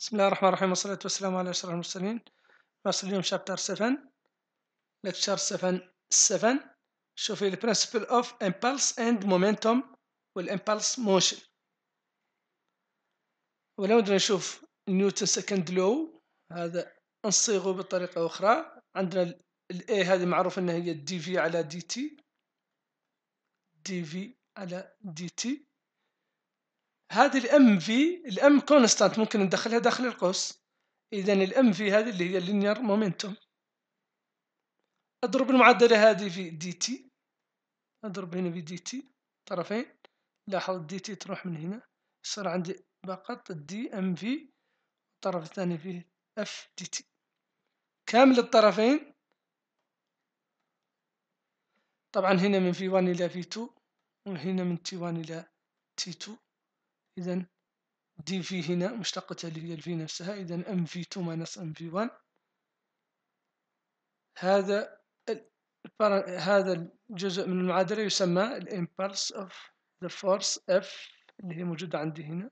بسم الله الرحمن الرحيم والصلاة والسلام على أشرف المرسلين نواصل اليوم شابتر 7 لكتشر 7 7 شوفي of Impulse and Momentum والـ Impulse Motion ولو بدنا نشوف نيوتن سكند لو هذا نصيغه بطريقة أخرى عندنا الاي هذه معروف انها هي دي في على دي تي دي في على دي تي هذه الام في الام كونستانت ممكن ندخلها داخل القوس اذا الام في هذه اللي هي اللينير مومنتوم اضرب المعادله هذه في دي تي اضرب هنا في دي تي طرفين لاحظ دي تي تروح من هنا يصير عندي فقط دي ام في الطرف الثاني فيه اف دي تي كامل الطرفين طبعا هنا من في 1 الى في 2 وهنا من تي 1 الى تي 2 إذا دي في هنا مشتقة اللي هي الفي نفسها إذا ام في 2 ماينس ام في 1 هذا هذا الجزء من المعادلة يسمى الامبلس اوف ذا فورس اف اللي هي موجودة عندي هنا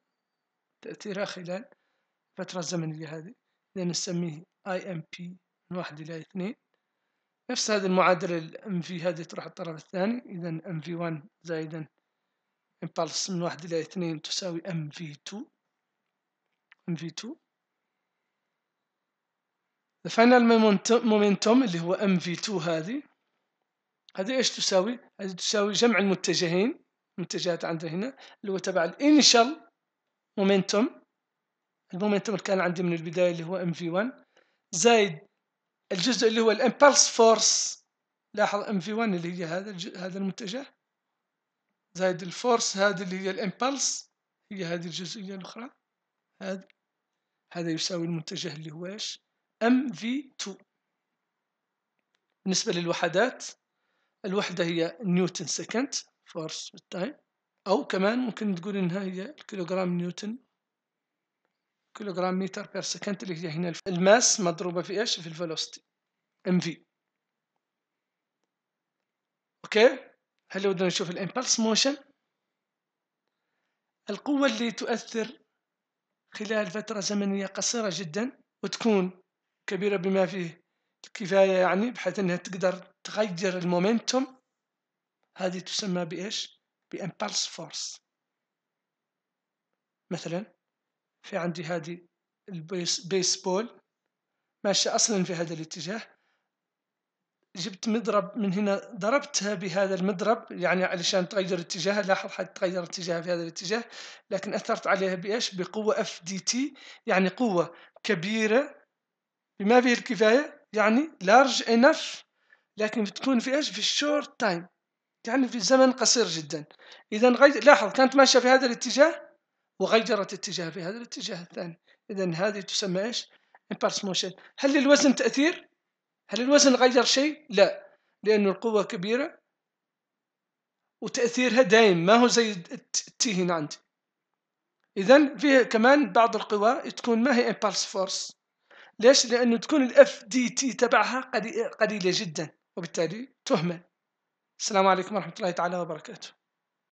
تأثيرها خلال الفترة الزمنية هذه إذا نسميه اي ام بي من واحد إلى اثنين نفس هذه المعادلة الام في هذه تروح الطرف الثاني إذا ام في 1 زائدا امبالس من واحد إلى اثنين تساوي ام في تو ام في تو the final momentum اللي هو ام في 2 هذه هذه ايش تساوي هذه تساوي جمع المتجهين المتجهات عندنا هنا اللي هو تبع الانيشال مومنتوم المومنتوم اللي كان عندي من البدايه اللي هو ام في 1 زائد الجزء اللي هو الامبالس فورس لاحظ ام في 1 اللي هي هذا هذا المتجه زائد الفورس هذه اللي هي الامبلس هي هذه الجزئية الأخرى هذا هذا يساوي المتجه اللي هو ايش ام في 2 بالنسبة للوحدات الوحدة هي نيوتن سكند فورس بالتايم أو كمان ممكن تقول إنها هي الكيلوغرام نيوتن كيلوغرام متر بير سكند اللي هي هنا الماس مضروبة في ايش في الفيلوسيتي ام في اوكي هل بدنا نشوف الامبلس موشن القوة اللي تؤثر خلال فترة زمنية قصيرة جدا وتكون كبيرة بما فيه الكفاية يعني بحيث انها تقدر تغير المومنتوم هذه تسمى بايش؟ بامبلس فورس مثلا في عندي هذه البيسبول ماشي اصلا في هذا الاتجاه جبت مضرب من هنا ضربتها بهذا المضرب يعني علشان تغير اتجاهها لاحظ حتى تغير اتجاهها في هذا الاتجاه لكن أثرت عليها بإيش بقوة اف دي تي يعني قوة كبيرة بما فيه الكفاية يعني لارج انف لكن بتكون في إيش في الشورت تايم يعني في زمن قصير جدا إذا غير لاحظ كانت ماشية في هذا الاتجاه وغيرت اتجاهها في هذا الاتجاه الثاني إذا هذه تسمى إيش؟ امبارس موشن هل للوزن تأثير؟ هل الوزن غير شيء؟ لا لأن القوة كبيرة وتأثيرها دائم ما هو زي التهين عندي إذا فيه كمان بعض القوى تكون ما هي امبالس فورس ليش؟ لأنه تكون الاف دي تي تبعها قليلة جدا وبالتالي تهمل السلام عليكم ورحمة الله تعالى وبركاته